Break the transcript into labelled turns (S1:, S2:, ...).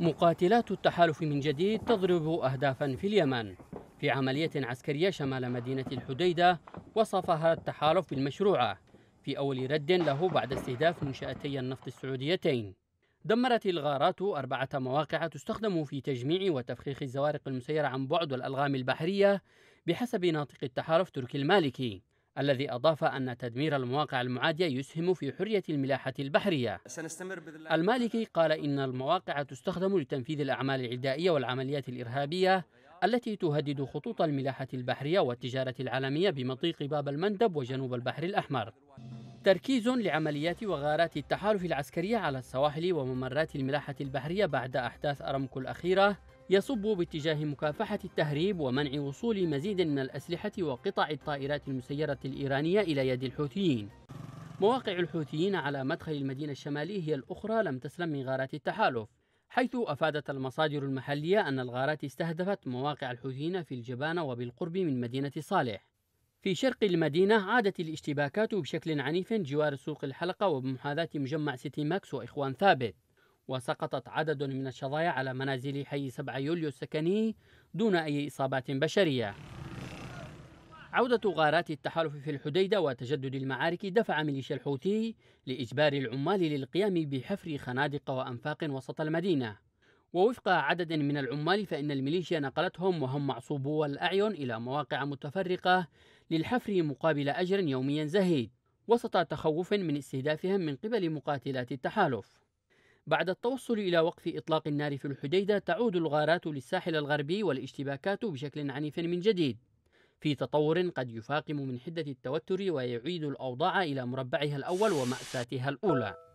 S1: مقاتلات التحالف من جديد تضرب أهدافا في اليمن في عملية عسكرية شمال مدينة الحديدة وصفها التحالف بالمشروعة في أول رد له بعد استهداف منشأتي النفط السعوديتين دمرت الغارات أربعة مواقع تستخدم في تجميع وتفخيخ الزوارق المسيرة عن بعد والألغام البحرية بحسب ناطق التحالف تركي المالكي الذي أضاف أن تدمير المواقع المعادية يسهم في حرية الملاحة البحرية سنستمر بذلك. المالكي قال إن المواقع تستخدم لتنفيذ الأعمال العدائية والعمليات الإرهابية التي تهدد خطوط الملاحة البحرية والتجارة العالمية بمضيق باب المندب وجنوب البحر الأحمر تركيز لعمليات وغارات التحالف العسكرية على السواحل وممرات الملاحة البحرية بعد أحداث أرمكو الأخيرة يصب باتجاه مكافحة التهريب ومنع وصول مزيد من الأسلحة وقطع الطائرات المسيرة الإيرانية إلى يد الحوثيين مواقع الحوثيين على مدخل المدينة الشمالية هي الأخرى لم تسلم من غارات التحالف حيث أفادت المصادر المحلية أن الغارات استهدفت مواقع الحوثيين في الجبانة وبالقرب من مدينة صالح في شرق المدينة عادت الاشتباكات بشكل عنيف جوار سوق الحلقة وبمحاذاة مجمع سيتي ماكس وإخوان ثابت وسقطت عدد من الشظايا على منازل حي 7 يوليو السكني دون أي إصابات بشرية عودة غارات التحالف في الحديدة وتجدد المعارك دفع ميليشيا الحوثي لإجبار العمال للقيام بحفر خنادق وأنفاق وسط المدينة ووفق عدد من العمال فإن الميليشيا نقلتهم وهم معصوبو الأعين إلى مواقع متفرقة للحفر مقابل أجر يوميا زهيد وسط تخوف من استهدافهم من قبل مقاتلات التحالف بعد التوصل إلى وقف إطلاق النار في الحديدة تعود الغارات للساحل الغربي والاشتباكات بشكل عنيف من جديد في تطور قد يفاقم من حدة التوتر ويعيد الأوضاع إلى مربعها الأول ومأساتها الأولى